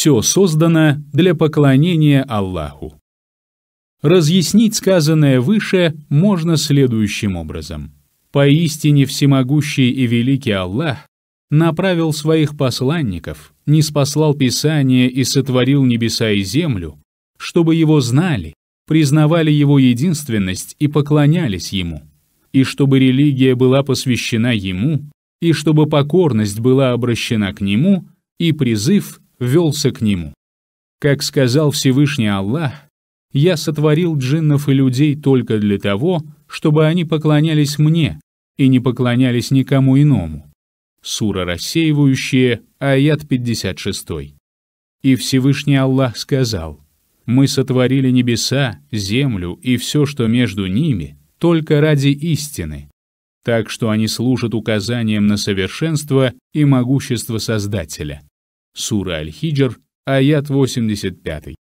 все создано для поклонения Аллаху. Разъяснить сказанное выше можно следующим образом. Поистине всемогущий и великий Аллах направил своих посланников, не спаслал Писание и сотворил небеса и землю, чтобы его знали, признавали его единственность и поклонялись ему, и чтобы религия была посвящена ему, и чтобы покорность была обращена к нему, и призыв велся к нему. Как сказал Всевышний Аллах, «Я сотворил джиннов и людей только для того, чтобы они поклонялись мне и не поклонялись никому иному». Сура рассеивающая, аят 56. И Всевышний Аллах сказал, «Мы сотворили небеса, землю и все, что между ними, только ради истины, так что они служат указанием на совершенство и могущество Создателя». Сура Аль-Хиджр, аят 85.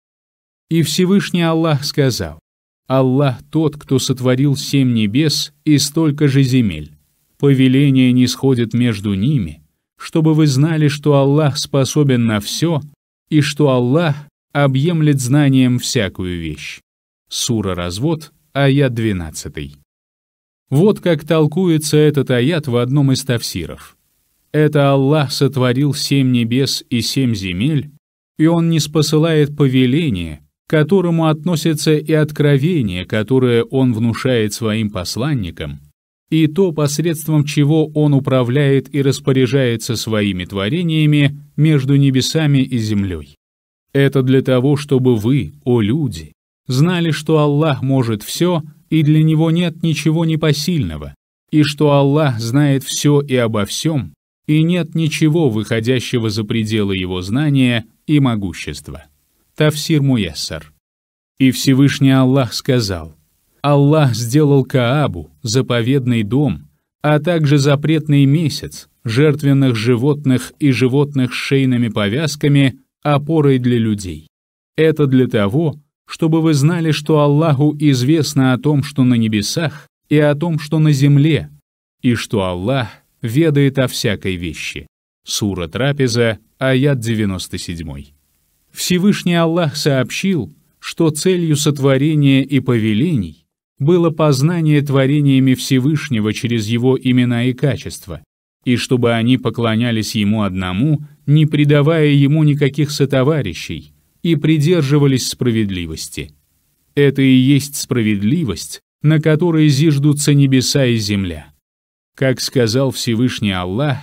«И Всевышний Аллах сказал, Аллах тот, кто сотворил семь небес и столько же земель. Повеление не сходит между ними, чтобы вы знали, что Аллах способен на все и что Аллах объемлет знанием всякую вещь». Сура Развод, аят 12. Вот как толкуется этот аят в одном из тафсиров. Это Аллах сотворил семь небес и семь земель, и Он не спосылает повеление, к которому относится и откровение, которое Он внушает своим посланникам, и то, посредством чего Он управляет и распоряжается своими творениями между небесами и землей. Это для того, чтобы вы, о люди, знали, что Аллах может все, и для Него нет ничего непосильного, и что Аллах знает все и обо всем, и нет ничего, выходящего за пределы его знания и могущества. Тавсир му'ессар. И Всевышний Аллах сказал, «Аллах сделал Каабу, заповедный дом, а также запретный месяц, жертвенных животных и животных с шейными повязками, опорой для людей. Это для того, чтобы вы знали, что Аллаху известно о том, что на небесах, и о том, что на земле, и что Аллах — ведает о всякой вещи. Сура Трапеза, аят 97. Всевышний Аллах сообщил, что целью сотворения и повелений было познание творениями Всевышнего через его имена и качества, и чтобы они поклонялись ему одному, не предавая ему никаких сотоварищей, и придерживались справедливости. Это и есть справедливость, на которой зиждутся небеса и земля. Как сказал Всевышний Аллах,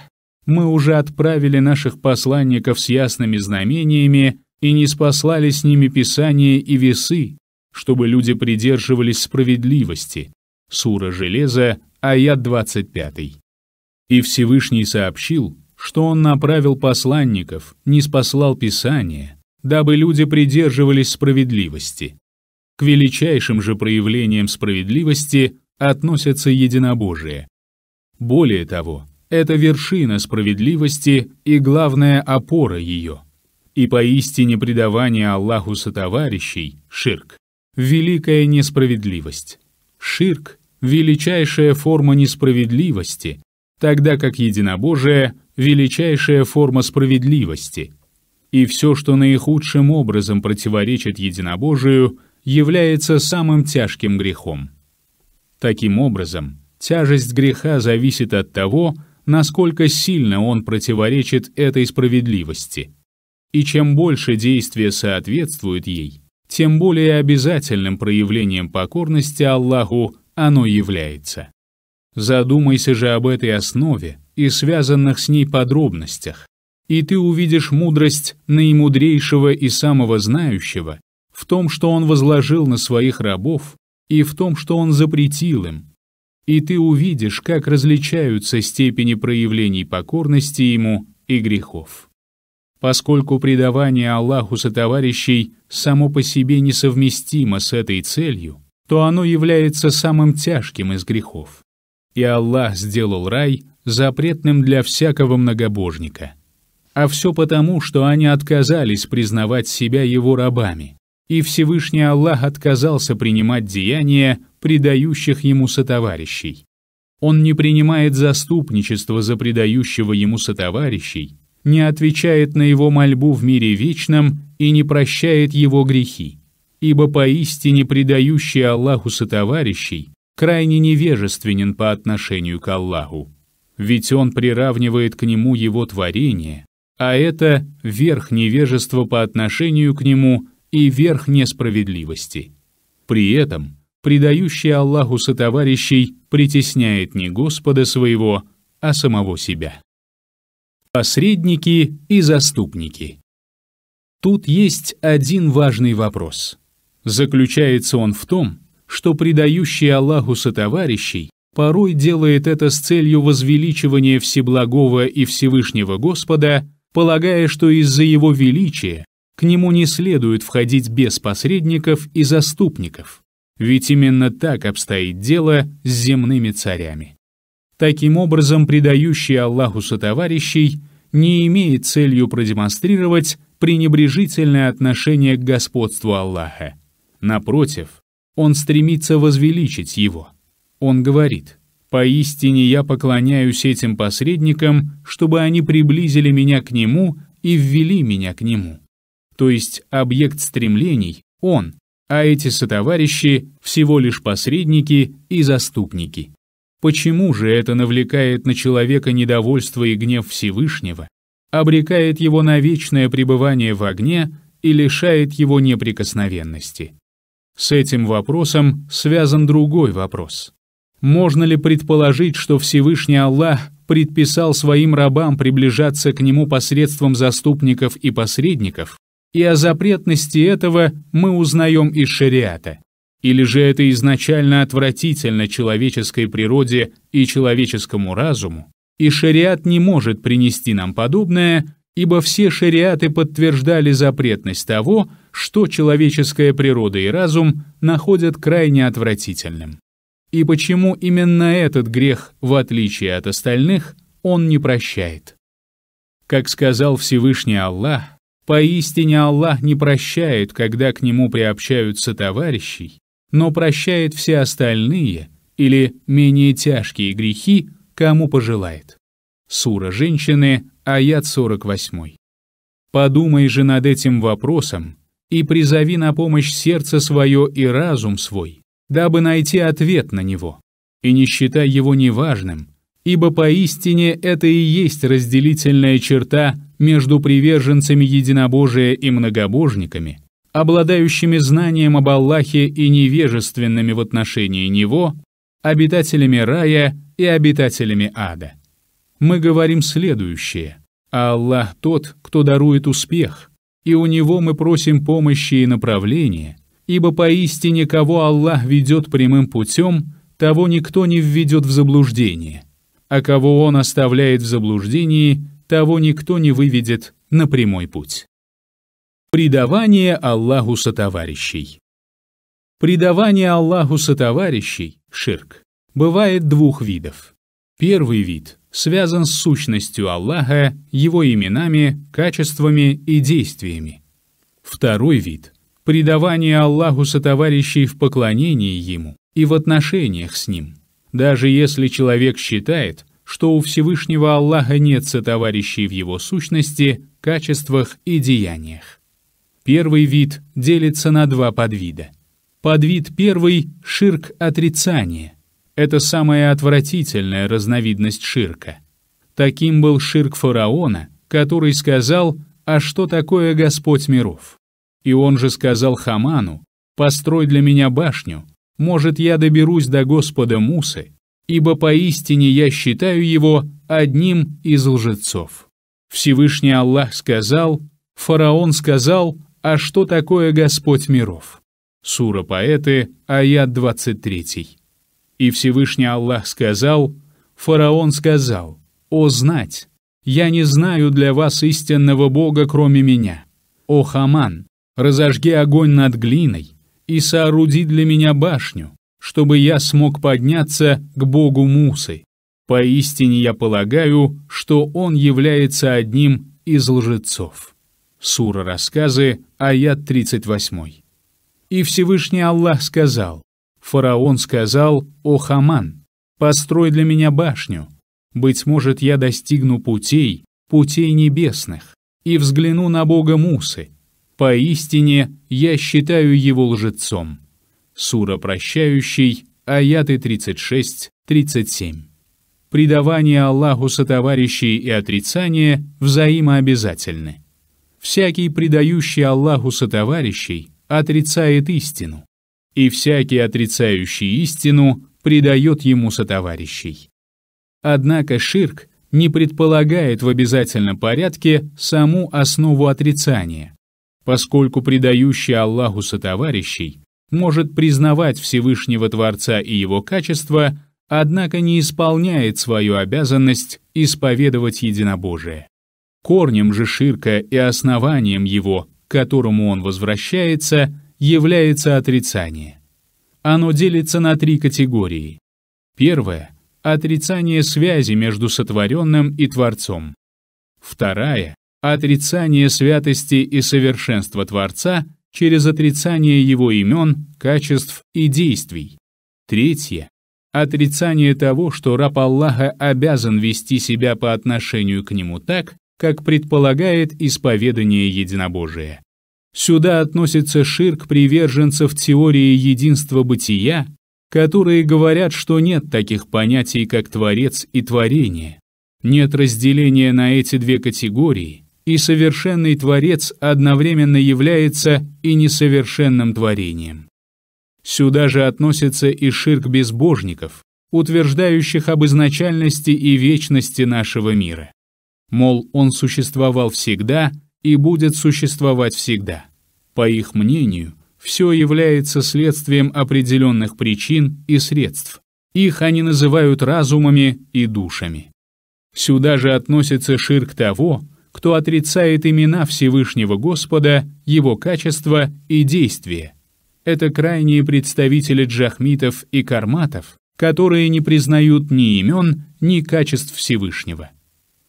мы уже отправили наших посланников с ясными знамениями и не спаслали с ними Писание и весы, чтобы люди придерживались справедливости. Сура Железа, аят 25. И Всевышний сообщил, что он направил посланников, не спаслал Писание, дабы люди придерживались справедливости. К величайшим же проявлениям справедливости относятся единобожие, более того, это вершина справедливости и главная опора ее. И поистине предавание Аллаху сотоварищей — ширк. Великая несправедливость. Ширк — величайшая форма несправедливости, тогда как единобожие — величайшая форма справедливости. И все, что наихудшим образом противоречит единобожию, является самым тяжким грехом. Таким образом, Тяжесть греха зависит от того, насколько сильно он противоречит этой справедливости. И чем больше действие соответствует ей, тем более обязательным проявлением покорности Аллаху оно является. Задумайся же об этой основе и связанных с ней подробностях, и ты увидишь мудрость наимудрейшего и самого знающего в том, что он возложил на своих рабов, и в том, что он запретил им, и ты увидишь, как различаются степени проявлений покорности ему и грехов. Поскольку предавание Аллаху со товарищей само по себе несовместимо с этой целью, то оно является самым тяжким из грехов. И Аллах сделал рай запретным для всякого многобожника. А все потому, что они отказались признавать себя его рабами, и Всевышний Аллах отказался принимать деяния, предающих ему сотоварищей. Он не принимает заступничество за предающего ему сотоварищей, не отвечает на его мольбу в мире вечном и не прощает его грехи. Ибо поистине предающий Аллаху сотоварищей крайне невежественен по отношению к Аллаху. Ведь он приравнивает к нему его творение, а это верх невежества по отношению к нему и верх несправедливости. При этом – предающий Аллаху сотоварищей, притесняет не Господа своего, а самого себя. Посредники и заступники. Тут есть один важный вопрос. Заключается он в том, что предающий Аллаху сотоварищей порой делает это с целью возвеличивания Всеблагого и Всевышнего Господа, полагая, что из-за его величия к нему не следует входить без посредников и заступников, ведь именно так обстоит дело с земными царями. Таким образом, предающий Аллаху сотоварищей не имеет целью продемонстрировать пренебрежительное отношение к господству Аллаха. Напротив, он стремится возвеличить его. Он говорит, «Поистине я поклоняюсь этим посредникам, чтобы они приблизили меня к нему и ввели меня к нему». То есть объект стремлений — он, а эти сотоварищи всего лишь посредники и заступники. Почему же это навлекает на человека недовольство и гнев Всевышнего, обрекает его на вечное пребывание в огне и лишает его неприкосновенности? С этим вопросом связан другой вопрос. Можно ли предположить, что Всевышний Аллах предписал своим рабам приближаться к нему посредством заступников и посредников, и о запретности этого мы узнаем из шариата. Или же это изначально отвратительно человеческой природе и человеческому разуму, и шариат не может принести нам подобное, ибо все шариаты подтверждали запретность того, что человеческая природа и разум находят крайне отвратительным. И почему именно этот грех, в отличие от остальных, он не прощает. Как сказал Всевышний Аллах, Поистине Аллах не прощает, когда к нему приобщаются товарищи, но прощает все остальные или менее тяжкие грехи, кому пожелает. Сура женщины, аят 48. Подумай же над этим вопросом и призови на помощь сердце свое и разум свой, дабы найти ответ на него, и не считай его неважным, ибо поистине это и есть разделительная черта между приверженцами единобожия и многобожниками, обладающими знанием об Аллахе и невежественными в отношении Него, обитателями рая и обитателями ада. Мы говорим следующее. «А Аллах тот, кто дарует успех, и у Него мы просим помощи и направления, ибо поистине кого Аллах ведет прямым путем, того никто не введет в заблуждение а кого он оставляет в заблуждении, того никто не выведет на прямой путь. Предавание Аллаху сотоварищей Предавание Аллаху сотоварищей, ширк, бывает двух видов. Первый вид связан с сущностью Аллаха, его именами, качествами и действиями. Второй вид – предавание Аллаху сотоварищей в поклонении Ему и в отношениях с Ним – даже если человек считает, что у Всевышнего Аллаха нет сотоварищей в его сущности, качествах и деяниях. Первый вид делится на два подвида. Подвид первый – ширк отрицания. Это самая отвратительная разновидность ширка. Таким был ширк фараона, который сказал «А что такое Господь миров?» И он же сказал Хаману «Построй для меня башню, может, я доберусь до Господа Мусы, ибо поистине я считаю его одним из лжецов». Всевышний Аллах сказал, фараон сказал, а что такое Господь миров? Сура Поэты, аят 23. И Всевышний Аллах сказал, фараон сказал, «О знать! Я не знаю для вас истинного Бога, кроме меня. О Хаман! Разожги огонь над глиной, и сооруди для меня башню, чтобы я смог подняться к богу Мусы. Поистине я полагаю, что он является одним из лжецов». Сура рассказы, аят 38. «И Всевышний Аллах сказал, фараон сказал, «О Хаман, построй для меня башню, быть может, я достигну путей, путей небесных, и взгляну на Бога Мусы, Поистине я считаю его лжецом. Сура прощающий, аяты 36-37. Предавание Аллаху сотоварищей и отрицание взаимообязательны. Всякий, предающий Аллаху сотоварищей, отрицает истину, и всякий, отрицающий истину, предает ему сотоварищей. Однако ширк не предполагает в обязательном порядке саму основу отрицания, поскольку предающий Аллаху сотоварищей может признавать Всевышнего Творца и его качества, однако не исполняет свою обязанность исповедовать единобожие. Корнем же ширка и основанием его, к которому он возвращается, является отрицание. Оно делится на три категории. Первое — отрицание связи между сотворенным и Творцом. Вторая отрицание святости и совершенства Творца через отрицание его имен, качеств и действий. Третье – отрицание того, что раб Аллаха обязан вести себя по отношению к нему так, как предполагает исповедание единобожия. Сюда относится ширк приверженцев теории единства бытия, которые говорят, что нет таких понятий, как творец и творение. Нет разделения на эти две категории, и совершенный Творец одновременно является и несовершенным творением. Сюда же относится и ширк безбожников, утверждающих об изначальности и вечности нашего мира. Мол, он существовал всегда и будет существовать всегда. По их мнению, все является следствием определенных причин и средств. Их они называют разумами и душами. Сюда же относится ширк того, кто отрицает имена Всевышнего Господа, его качества и действия. Это крайние представители джахмитов и карматов, которые не признают ни имен, ни качеств Всевышнего.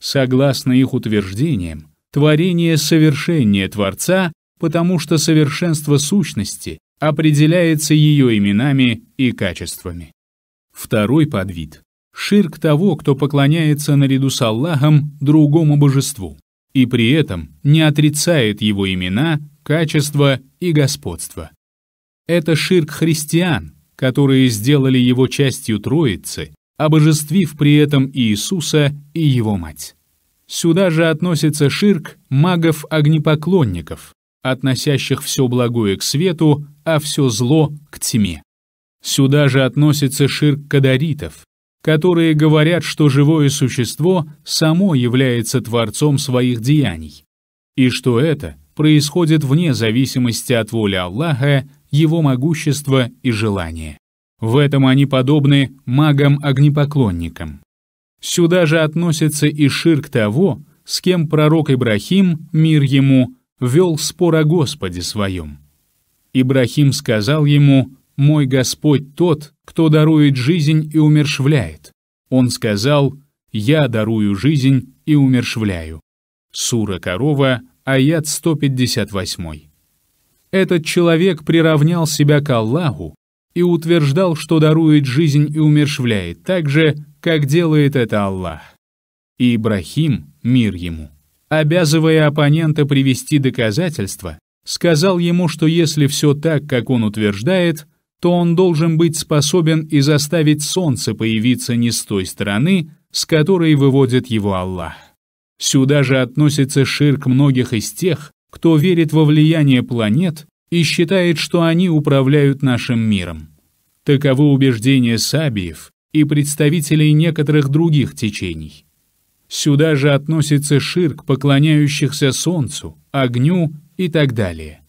Согласно их утверждениям, творение совершение Творца, потому что совершенство сущности определяется ее именами и качествами. Второй подвид – ширк того, кто поклоняется наряду с Аллахом другому божеству и при этом не отрицает его имена, качества и господство. Это ширк христиан, которые сделали его частью Троицы, обожествив при этом Иисуса и его мать. Сюда же относится ширк магов-огнепоклонников, относящих все благое к свету, а все зло — к тьме. Сюда же относится ширк кадаритов, которые говорят, что живое существо само является творцом своих деяний, и что это происходит вне зависимости от воли Аллаха, его могущества и желания. В этом они подобны магам-огнепоклонникам. Сюда же относится и ширк того, с кем пророк Ибрахим, мир ему, вел спор о Господе своем. Ибрахим сказал ему «Мой Господь тот, кто дарует жизнь и умершвляет». Он сказал, «Я дарую жизнь и умершвляю». Сура Корова, аят 158. Этот человек приравнял себя к Аллаху и утверждал, что дарует жизнь и умершвляет, так же, как делает это Аллах. И Ибрахим, мир ему, обязывая оппонента привести доказательства, сказал ему, что если все так, как он утверждает, то он должен быть способен и заставить солнце появиться не с той стороны, с которой выводит его Аллах. Сюда же относится ширк многих из тех, кто верит во влияние планет и считает, что они управляют нашим миром. Таково убеждение сабиев и представителей некоторых других течений. Сюда же относится ширк поклоняющихся солнцу, огню и так далее.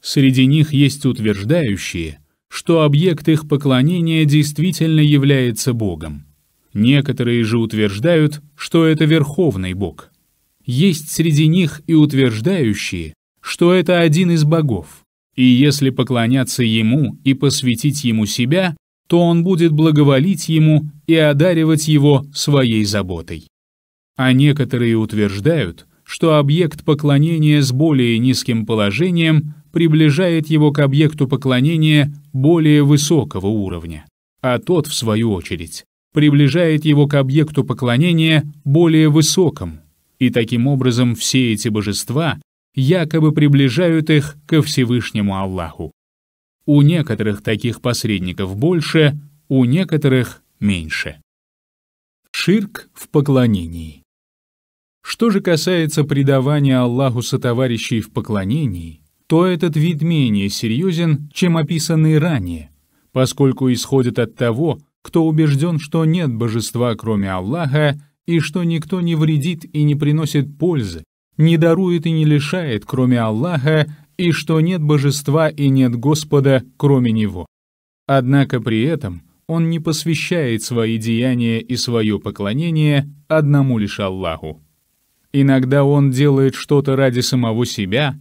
Среди них есть утверждающие – что объект их поклонения действительно является Богом. Некоторые же утверждают, что это верховный Бог. Есть среди них и утверждающие, что это один из богов, и если поклоняться ему и посвятить ему себя, то он будет благоволить ему и одаривать его своей заботой. А некоторые утверждают, что объект поклонения с более низким положением приближает его к объекту поклонения более высокого уровня, а тот, в свою очередь, приближает его к объекту поклонения более высоком, И таким образом все эти божества якобы приближают их ко Всевышнему Аллаху. У некоторых таких посредников больше, у некоторых меньше. Ширк в поклонении. Что же касается предавания Аллаху сотоварищей в поклонении, то этот вид менее серьезен, чем описанный ранее, поскольку исходит от того, кто убежден, что нет божества, кроме Аллаха, и что никто не вредит и не приносит пользы, не дарует и не лишает, кроме Аллаха, и что нет божества и нет Господа, кроме Него. Однако при этом он не посвящает свои деяния и свое поклонение одному лишь Аллаху. Иногда он делает что-то ради самого себя,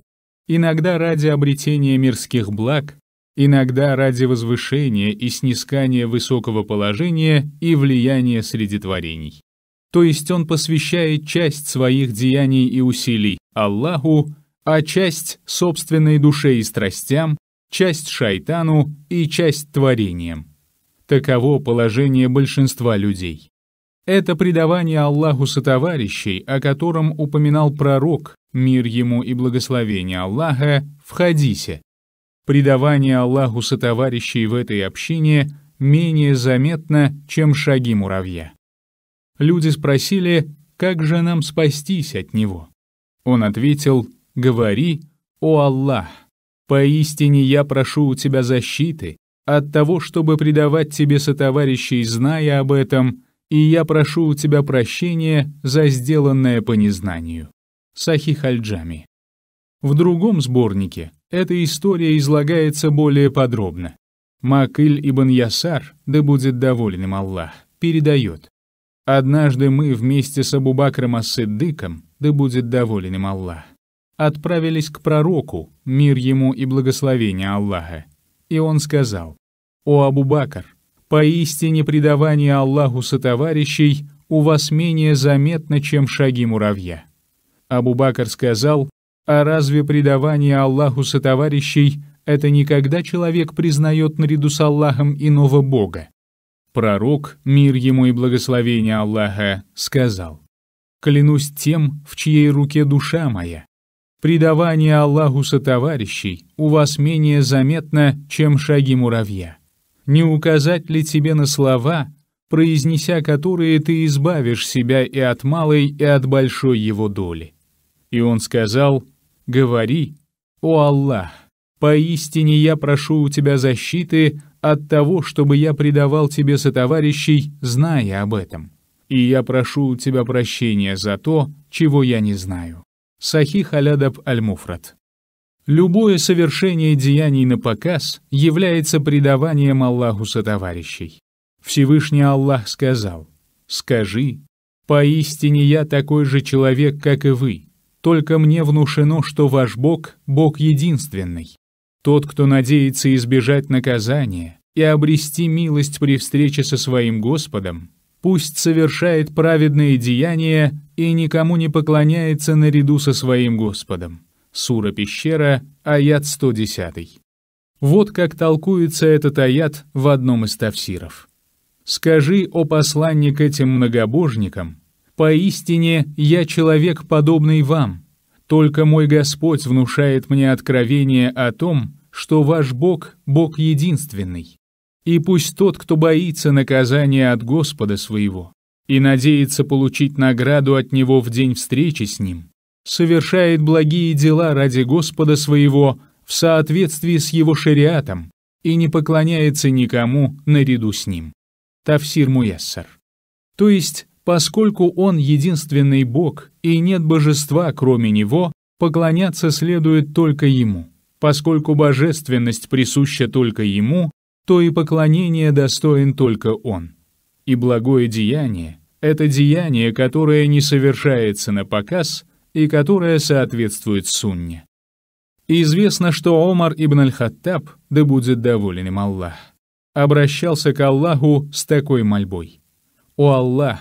иногда ради обретения мирских благ, иногда ради возвышения и снискания высокого положения и влияния среди творений. То есть он посвящает часть своих деяний и усилий Аллаху, а часть собственной душе и страстям, часть шайтану и часть творениям. Таково положение большинства людей. Это предавание Аллаху сотоварищей, о котором упоминал пророк, мир ему и благословение Аллаха, в хадисе. Предавание Аллаху сотоварищей в этой общине менее заметно, чем шаги муравья. Люди спросили, как же нам спастись от него? Он ответил, говори, о Аллах, поистине я прошу у тебя защиты от того, чтобы предавать тебе сотоварищей, зная об этом, и я прошу у тебя прощения за сделанное по незнанию. Сахихальджами. В другом сборнике эта история излагается более подробно. Макыль ибн Ясар, да будет доволен им Аллах, передает. «Однажды мы вместе с Абубакром Ассыддыком, да будет доволен им Аллах, отправились к пророку, мир ему и благословение Аллаха. И он сказал, «О Абубакр, поистине предавание Аллаху сотоварищей у вас менее заметно, чем шаги муравья». Абу-Бакр сказал, «А разве предавание Аллаху сотоварищей — это не когда человек признает наряду с Аллахом иного Бога?» Пророк, мир ему и благословение Аллаха, сказал, «Клянусь тем, в чьей руке душа моя. Предавание Аллаху сотоварищей у вас менее заметно, чем шаги муравья. Не указать ли тебе на слова, произнеся которые ты избавишь себя и от малой, и от большой его доли?» И он сказал, «Говори, о Аллах, поистине я прошу у тебя защиты от того, чтобы я предавал тебе сотоварищей, зная об этом. И я прошу у тебя прощения за то, чего я не знаю». Сахи Халядаб Аль-Муфрат. Любое совершение деяний на показ является предаванием Аллаху сотоварищей. Всевышний Аллах сказал, «Скажи, поистине я такой же человек, как и вы, только мне внушено, что ваш Бог — Бог единственный. Тот, кто надеется избежать наказания и обрести милость при встрече со своим Господом, пусть совершает праведные деяния и никому не поклоняется наряду со своим Господом. Сура Пещера, аят 110. Вот как толкуется этот аят в одном из тавсиров. «Скажи, о посланник этим многобожникам, «Поистине я человек, подобный вам. Только мой Господь внушает мне откровение о том, что ваш Бог — Бог единственный. И пусть тот, кто боится наказания от Господа своего и надеется получить награду от Него в день встречи с Ним, совершает благие дела ради Господа своего в соответствии с Его шариатом и не поклоняется никому наряду с Ним. Тавсир Муяссар. То есть Поскольку Он единственный Бог и нет божества, кроме Него, поклоняться следует только Ему. Поскольку божественность присуща только Ему, то и поклонение достоин только Он. И благое деяние — это деяние, которое не совершается на показ и которое соответствует сунне. И известно, что Омар ибн аль-Хаттаб, да будет доволен им Аллах, обращался к Аллаху с такой мольбой. «О Аллах,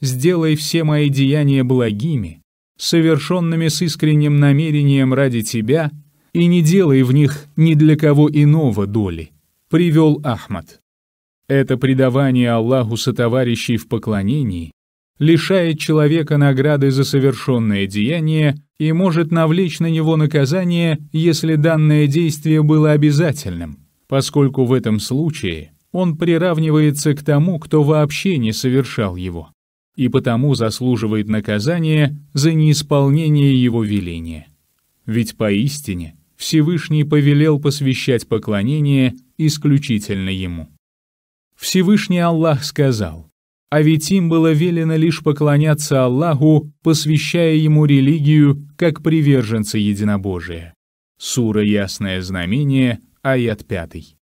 сделай все мои деяния благими, совершенными с искренним намерением ради Тебя, и не делай в них ни для кого иного доли», — привел Ахмад. Это предавание Аллаху сотоварищей в поклонении лишает человека награды за совершенное деяние и может навлечь на него наказание, если данное действие было обязательным, поскольку в этом случае он приравнивается к тому, кто вообще не совершал его и потому заслуживает наказания за неисполнение его веления. Ведь поистине Всевышний повелел посвящать поклонение исключительно ему. Всевышний Аллах сказал, а ведь им было велено лишь поклоняться Аллаху, посвящая ему религию, как приверженцы единобожия. Сура «Ясное знамение», аят 5.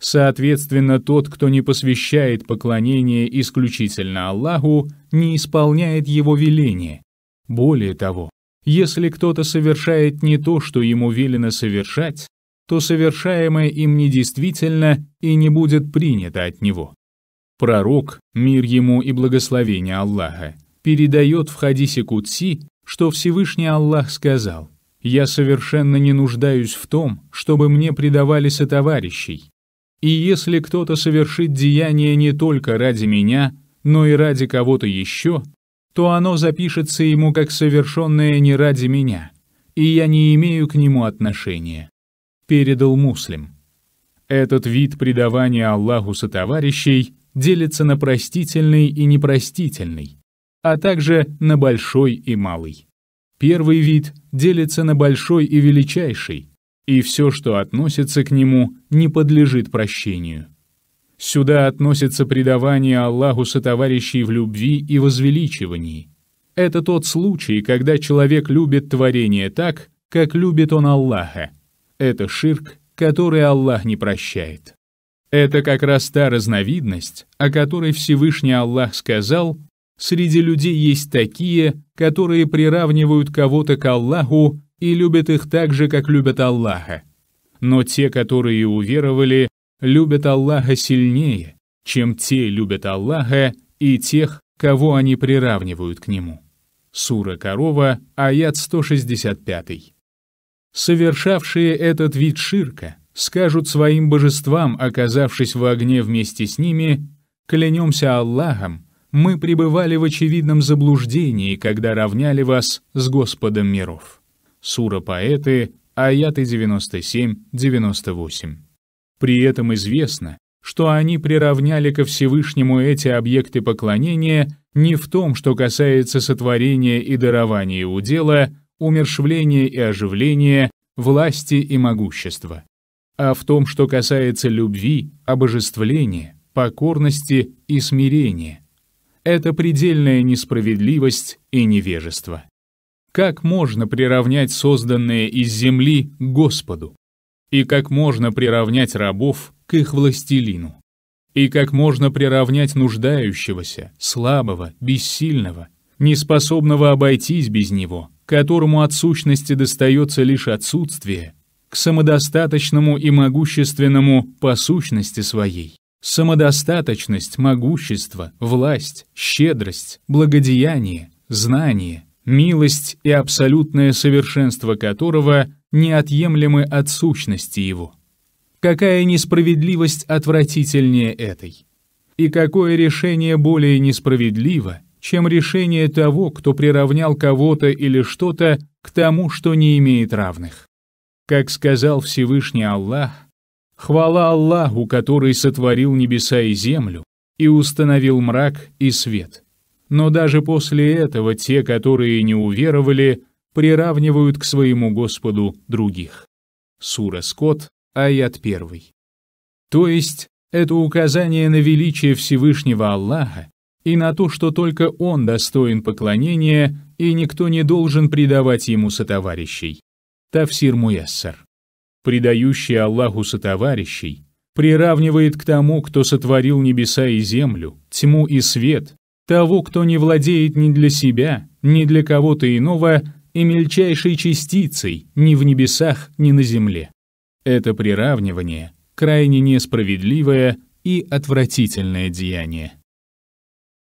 Соответственно, тот, кто не посвящает поклонение исключительно Аллаху, не исполняет его веление. Более того, если кто-то совершает не то, что ему велено совершать, то совершаемое им недействительно и не будет принято от него. Пророк, мир ему и благословение Аллаха, передает в хадисе Кутси, что Всевышний Аллах сказал, «Я совершенно не нуждаюсь в том, чтобы мне предавали сотоварищей. И если кто-то совершит деяние не только ради меня, но и ради кого-то еще, то оно запишется ему как совершенное не ради меня, и я не имею к нему отношения. Передал муслим. Этот вид предавания Аллаху сотоварищей делится на простительный и непростительный, а также на большой и малый. Первый вид делится на большой и величайший, и все, что относится к нему, не подлежит прощению. Сюда относится предавание Аллаху сотоварищей в любви и возвеличивании. Это тот случай, когда человек любит творение так, как любит он Аллаха. Это ширк, который Аллах не прощает. Это как раз та разновидность, о которой Всевышний Аллах сказал, «Среди людей есть такие, которые приравнивают кого-то к Аллаху и любят их так же, как любят Аллаха. Но те, которые уверовали, любят Аллаха сильнее, чем те любят Аллаха и тех, кого они приравнивают к Нему. Сура Корова, аят 165. Совершавшие этот вид ширка скажут своим божествам, оказавшись в огне вместе с ними, «Клянемся Аллахом, мы пребывали в очевидном заблуждении, когда равняли вас с Господом миров». Сура Поэты, аяты 97-98. При этом известно, что они приравняли ко Всевышнему эти объекты поклонения не в том, что касается сотворения и дарования удела, умершвления и оживления, власти и могущества, а в том, что касается любви, обожествления, покорности и смирения. Это предельная несправедливость и невежество. Как можно приравнять созданное из земли к Господу? и как можно приравнять рабов к их властелину, и как можно приравнять нуждающегося, слабого, бессильного, неспособного обойтись без него, которому от сущности достается лишь отсутствие, к самодостаточному и могущественному по сущности своей. Самодостаточность, могущество, власть, щедрость, благодеяние, знание, милость и абсолютное совершенство которого – неотъемлемы от сущности его. Какая несправедливость отвратительнее этой? И какое решение более несправедливо, чем решение того, кто приравнял кого-то или что-то к тому, что не имеет равных? Как сказал Всевышний Аллах, «Хвала Аллаху, который сотворил небеса и землю, и установил мрак и свет». Но даже после этого те, которые не уверовали, приравнивают к своему Господу других. Сура Скот, аят 1. То есть, это указание на величие Всевышнего Аллаха и на то, что только Он достоин поклонения, и никто не должен предавать Ему сотоварищей. Тафсир Муяссар. Предающий Аллаху сотоварищей приравнивает к тому, кто сотворил небеса и землю, тьму и свет, того, кто не владеет ни для себя, ни для кого-то иного и мельчайшей частицей ни в небесах, ни на земле. Это приравнивание – крайне несправедливое и отвратительное деяние.